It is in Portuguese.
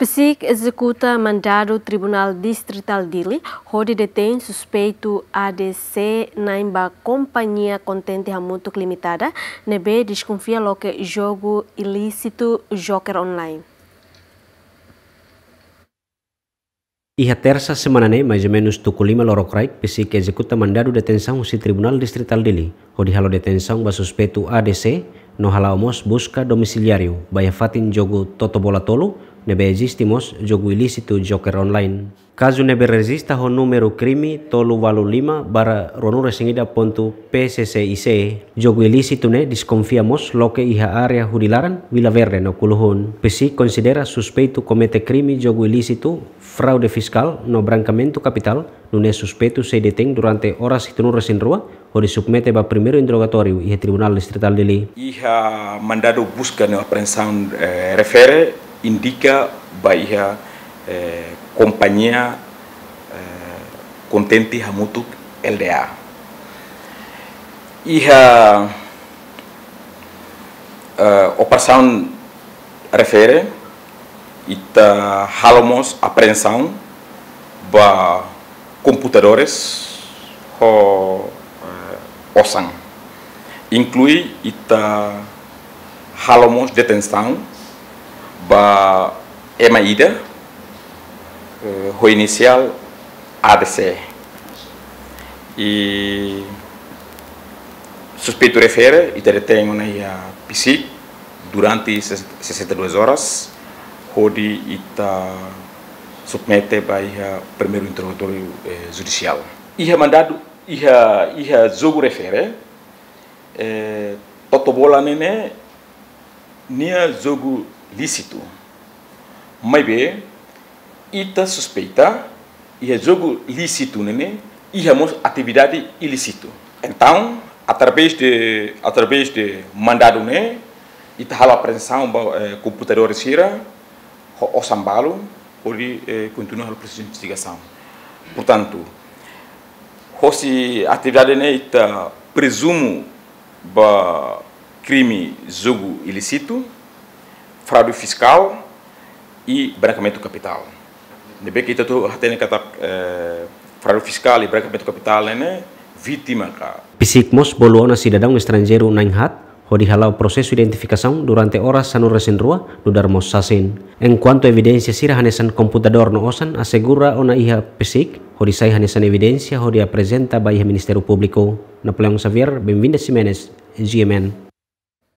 PSIC executa mandado Tribunal Distrital Dili, onde detém suspeito ADC Naimba Companhia Contente Hamutuk Limitada, nebe desconfia lo que jogo ilícito Joker Online. E a terça semana, né, mais ou menos, tu colima lorocraik, pesi executa mandado detenção no Tribunal Distrital Dili, onde halo detenção ba suspeito ADC, no hala busca domiciliário, baia fatin jogo Toto Bola Tolo, nebe existimos jogu ilícito joker online. Caso nebe resista ho número crime tolu valu lima bara ronu resingida pontu PCCIC. jogu ilícito ne desconfiamos lo que iha area hudilaran Vila Verde no kuluhun. pesi considera suspeito comete crime jogu ilícito, fraude fiscal no brancamento capital, nune suspeito se detém durante horas e tenura sin rua o de submete para primeiro interrogatório e Tribunal Distrital de Li. Iha mandado busca no apreensão eh, refere indica Bahia eh, companhia eh, contente Hamutuk LDA. E a, a eh, operação refere ita halomos apreensão ba computadores ho eh, osan inclui ita halomos detenção ba EMAIDA, eh, o Inicial ADC. E suspeito refere e detém uma PC durante 62 horas, onde está submete para o primeiro interrogatório eh, judicial. Ia mandado, ia, ia zogo refere, eh, totobola Nene, nia zogo lícito. Mas bem, ita suspeita, é jogo lícito, né? temos atividade ilícito. Então, através de através de mandado, né? Ita hala apreensão do eh, computador sira, eh, o sambalo, pode continuar a processo de investigação. Portanto, se atividade né, ita presumo ba crime jogo ilícito, fraude fiscal e branqueamento do capital. De bem que itu tem kata eh, fraude fiscal e branqueamento do capital ini vítima ka. Pisikmos boluona cidadão estrangeiro inhat, o dihalau processo identificação durante horas sanur recém rua do darmos sasin. Enquanto evidência sira hanesan computador no osan assegura ona iha psik, o disai hanesan evidência o apresenta ba iha Ministério Público. Napoleão Xavier, bem vindo Simenes, GMN.